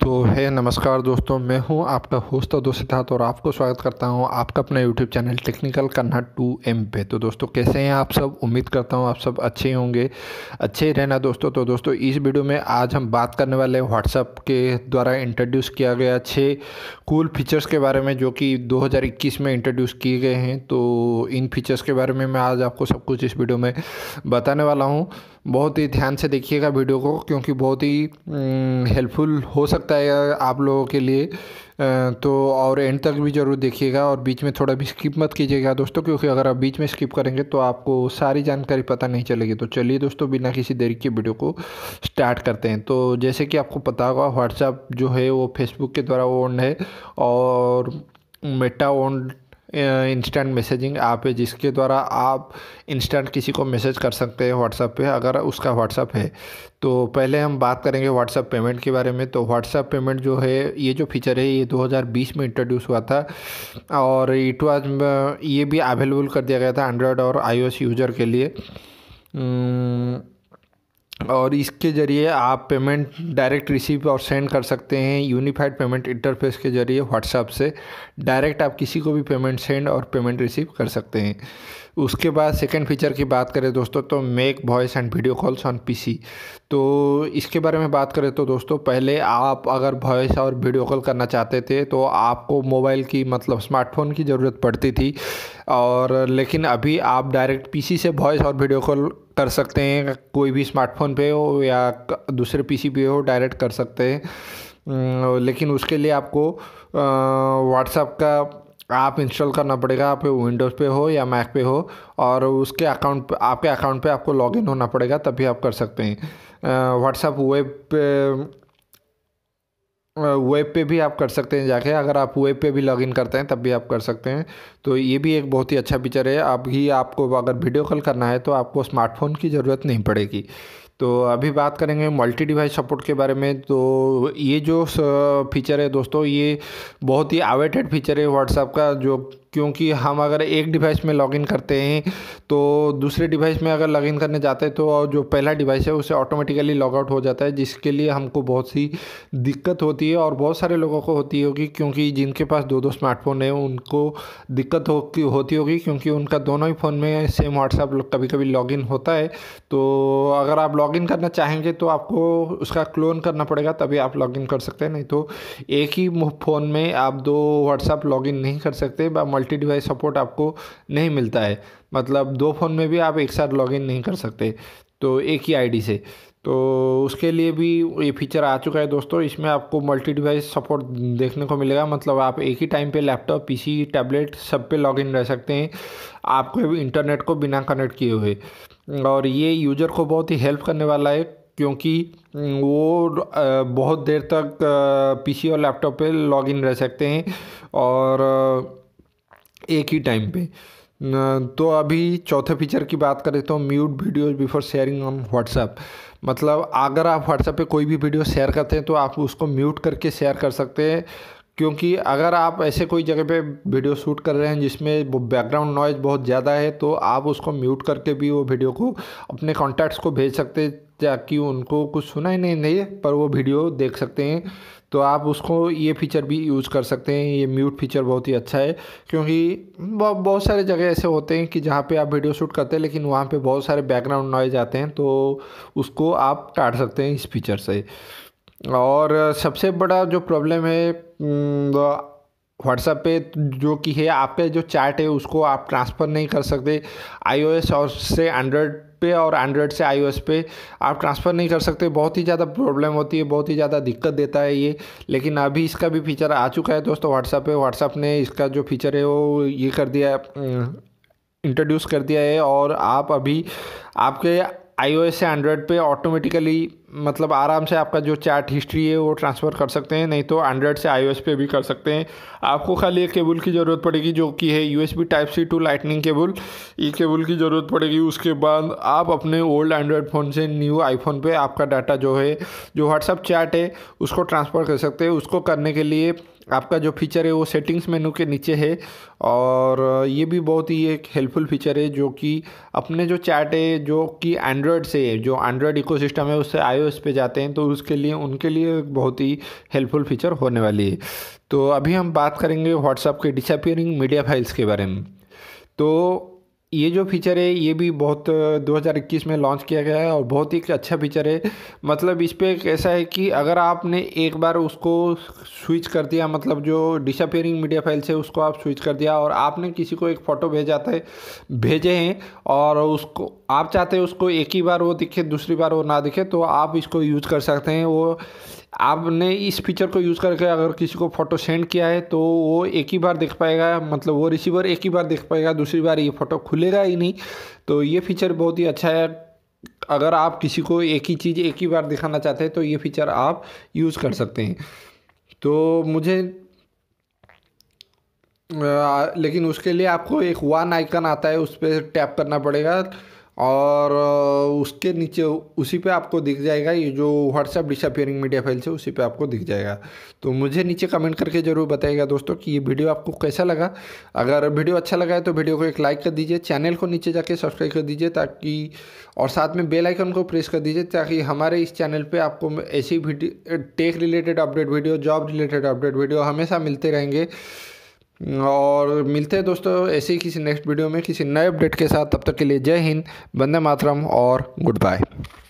तो है नमस्कार दोस्तों मैं हूं आपका होस्ट और दोस्त सिद्धार्थ और आपको स्वागत करता हूं आपका अपना YouTube channel technical Kanha two M पे तो दोस्तों कैसे हैं आप सब उम्मीद करता हूं आप सब अच्छे होंगे अच्छे ही रहना दोस्तों तो दोस्तों इस वीडियो में आज हम बात करने वाले व्हाट्सअप के द्वारा इंट्रोड्यूस किया गया छः कूल फीचर्स के बारे में जो कि दो में इंट्रोड्यूस किए गए हैं तो इन फीचर्स के बारे में मैं आज आपको सब कुछ इस वीडियो में बताने वाला हूँ बहुत ही ध्यान से देखिएगा वीडियो को क्योंकि बहुत ही हेल्पफुल हम्म, हो सकता है आप लोगों के लिए तो और एंड तक भी ज़रूर देखिएगा और बीच में थोड़ा भी स्किप मत कीजिएगा दोस्तों क्योंकि अगर आप बीच में स्किप करेंगे तो आपको सारी जानकारी पता नहीं चलेगी तो चलिए दोस्तों बिना किसी देरी के वीडियो को स्टार्ट करते हैं तो जैसे कि आपको पता होगा व्हाट्सअप जो है वो फेसबुक के द्वारा ओन्ड है और Meta owned instant messaging app है जिसके द्वारा आप इंस्टेंट किसी को मैसेज कर सकते हैं व्हाट्सएप पे अगर उसका व्हाट्सअप है तो पहले हम बात करेंगे व्हाट्सअप पेमेंट के बारे में तो व्हाट्सअप पेमेंट जो है ये जो फीचर है ये 2020 में इंट्रोड्यूस हुआ था और इट वाज ये भी अवेलेबल कर दिया गया था एंड्रॉयड और आई यूज़र के लिए और इसके ज़रिए आप पेमेंट डायरेक्ट रिसीव और सेंड कर सकते हैं यूनिफाइड पेमेंट इंटरफेस के ज़रिए व्हाट्सएप से डायरेक्ट आप किसी को भी पेमेंट सेंड और पेमेंट रिसीव कर सकते हैं उसके बाद सेकेंड फीचर की बात करें दोस्तों तो make voice and video calls on PC तो इसके बारे में बात करें तो दोस्तों पहले आप अगर वॉइस और वीडियो कॉल करना चाहते थे तो आपको मोबाइल की मतलब स्मार्टफोन की ज़रूरत पड़ती थी और लेकिन अभी आप डायरेक्ट पीसी से वॉइस और वीडियो कॉल कर सकते हैं कोई भी स्मार्टफोन पे हो या दूसरे पीसी पे हो डायरेक्ट कर सकते हैं लेकिन उसके लिए आपको व्हाट्सएप का आप इंस्टॉल करना पड़ेगा आप विंडोज़ पे हो या मैक पे हो और उसके अकाउंट आपके अकाउंट पे आपको लॉगिन होना पड़ेगा तभी आप कर सकते हैं व्हाट्सएप वेब वेब पे भी आप कर सकते हैं जाके अगर आप वेब पे भी लॉगिन करते हैं तब भी आप कर सकते हैं तो ये भी एक बहुत ही अच्छा फीचर है आप ही आपको अगर वीडियो कॉल करना है तो आपको स्मार्टफोन की ज़रूरत नहीं पड़ेगी तो अभी बात करेंगे मल्टी डिवाइस सपोर्ट के बारे में तो ये जो फीचर है दोस्तों ये बहुत ही आवेटेड फीचर है व्हाट्सएप का जो क्योंकि हम अगर एक डिवाइस में लॉगिन करते हैं तो दूसरे डिवाइस में अगर लॉगिन करने जाते हैं तो जो पहला डिवाइस है उसे ऑटोमेटिकली लॉगआउट हो जाता है जिसके लिए हमको बहुत सी दिक्कत होती है और बहुत सारे लोगों को होती होगी क्योंकि जिनके पास दो दो स्मार्टफोन है उनको दिक्कत हो होती होगी क्योंकि उनका दोनों ही फ़ोन में सेम व्हाट्सअप कभी कभी लॉगिन होता है तो अगर आप लॉगिन करना चाहेंगे तो आपको उसका क्लोन करना पड़ेगा तभी आप लॉगिन कर सकते हैं नहीं तो एक ही फ़ोन में आप दो व्हाट्सअप लॉगिन नहीं कर सकते मल्टी डिवाइस सपोर्ट आपको नहीं मिलता है मतलब दो फ़ोन में भी आप एक साथ लॉगिन नहीं कर सकते तो एक ही आईडी से तो उसके लिए भी ये फीचर आ चुका है दोस्तों इसमें आपको मल्टी डिवाइस सपोर्ट देखने को मिलेगा मतलब आप एक ही टाइम पे लैपटॉप पीसी टैबलेट सब पे लॉगिन रह सकते हैं आपको इंटरनेट को बिना कनेक्ट किए हुए और ये यूज़र को बहुत ही हेल्प करने वाला है क्योंकि वो बहुत देर तक पीसी और लैपटॉप पे लॉगिन रह सकते हैं और एक ही टाइम पे तो अभी चौथे फीचर की बात करें तो mute videos before sharing on WhatsApp मतलब अगर आप व्हाट्सएप पे कोई भी वीडियो शेयर करते हैं तो आप उसको म्यूट करके शेयर कर सकते हैं क्योंकि अगर आप ऐसे कोई जगह पे वीडियो शूट कर रहे हैं जिसमें बैकग्राउंड नॉइज़ बहुत ज़्यादा है तो आप उसको म्यूट करके भी वो वीडियो को अपने कॉन्टैक्ट्स को भेज सकते हैं ताकि उनको कुछ सुना ही नहीं दे पर वो वीडियो देख सकते हैं तो आप उसको ये फीचर भी यूज़ कर सकते हैं ये म्यूट फीचर बहुत ही अच्छा है क्योंकि बहुत सारे जगह ऐसे होते हैं कि जहाँ पे आप वीडियो शूट करते हैं लेकिन वहाँ पे बहुत सारे बैकग्राउंड नॉइज आते हैं तो उसको आप काट सकते हैं इस फीचर से और सबसे बड़ा जो प्रॉब्लम है व्हाट्सएप हम्म, पे जो कि है आप पे जो चैट है उसको आप ट्रांसफ़र नहीं कर सकते आईओएस और से एंड्रॉयड पे और एंड्रॉयड से आईओएस पे आप ट्रांसफ़र नहीं कर सकते बहुत ही ज़्यादा प्रॉब्लम होती है बहुत ही ज़्यादा दिक्कत देता है ये लेकिन अभी इसका भी फीचर आ चुका है दोस्तों व्हाट्सएप पे व्हाट्सएप ने इसका जो फीचर है वो ये कर दिया है इंट्रोड्यूस हम्म, कर दिया है और आप अभी आपके आईओएस से एंड्रॉयड पे ऑटोमेटिकली मतलब आराम से आपका जो चैट हिस्ट्री है वो ट्रांसफ़र कर सकते हैं नहीं तो एंड्रॉयड से आई पे भी कर सकते हैं आपको खाली एक केबल की ज़रूरत पड़ेगी जो कि है U type C to lightning cable ये केबल की ज़रूरत पड़ेगी उसके बाद आप अपने ओल्ड एंड्रॉयड फ़ोन से न्यू आईफोन पे आपका डाटा जो है जो व्हाट्सअप चैट है उसको ट्रांसफ़र कर सकते हैं उसको करने के लिए आपका जो फीचर है वो सेटिंग्स मेनू के नीचे है और ये भी बहुत ही एक हेल्पफुल फीचर है जो कि अपने जो चैट है जो कि एंड्रॉयड से है जो एंड्रॉयड इकोसिस्टम है उससे आई आईओएस पे जाते हैं तो उसके लिए उनके लिए बहुत ही हेल्पफुल फीचर होने वाली है तो अभी हम बात करेंगे व्हाट्सअप के डिसअपियरिंग मीडिया फाइल्स के बारे में तो ये जो फीचर है ये भी बहुत 2021 में लॉन्च किया गया है और बहुत ही अच्छा फीचर है मतलब इस पर ऐसा है कि अगर आपने एक बार उसको स्विच कर दिया मतलब जो डिसअपेयरिंग मीडिया फाइल्स है उसको आप स्विच कर दिया और आपने किसी को एक फ़ोटो भेजा था भेजे हैं और उसको आप चाहते हैं उसको एक ही बार वो दिखे दूसरी बार वो ना दिखे तो आप इसको यूज कर सकते हैं वो आपने इस फीचर को यूज़ करके अगर किसी को फ़ोटो सेंड किया है तो वो एक ही बार देख पाएगा मतलब वो रिसीवर एक ही बार देख पाएगा दूसरी बार ये फ़ोटो खुलेगा ही नहीं तो ये फीचर बहुत ही अच्छा है अगर आप किसी को एक ही चीज़ एक ही बार दिखाना चाहते हैं तो ये फीचर आप यूज़ कर सकते हैं तो मुझे आ, लेकिन उसके लिए आपको एक वन आइकन आता है उस पर टैप करना पड़ेगा और उसके नीचे उसी पे आपको दिख जाएगा ये जो व्हाट्सएप डिसअपियरिंग मीडिया फाइल्स है उसी पे आपको दिख जाएगा तो मुझे नीचे कमेंट करके ज़रूर बताइएगा दोस्तों कि ये वीडियो आपको कैसा लगा अगर वीडियो अच्छा लगा है तो वीडियो को एक लाइक कर दीजिए चैनल को नीचे जाके सब्सक्राइब कर दीजिए ताकि और साथ में बेल आइकन को प्रेस कर दीजिए ताकि हमारे इस चैनल पर आपको ऐसी tech related update video job related update video हमेशा मिलते रहेंगे और मिलते हैं दोस्तों ऐसे ही किसी नेक्स्ट वीडियो में किसी नए अपडेट के साथ तब तक के लिए जय हिंद वंदे मातरम और गुड बाय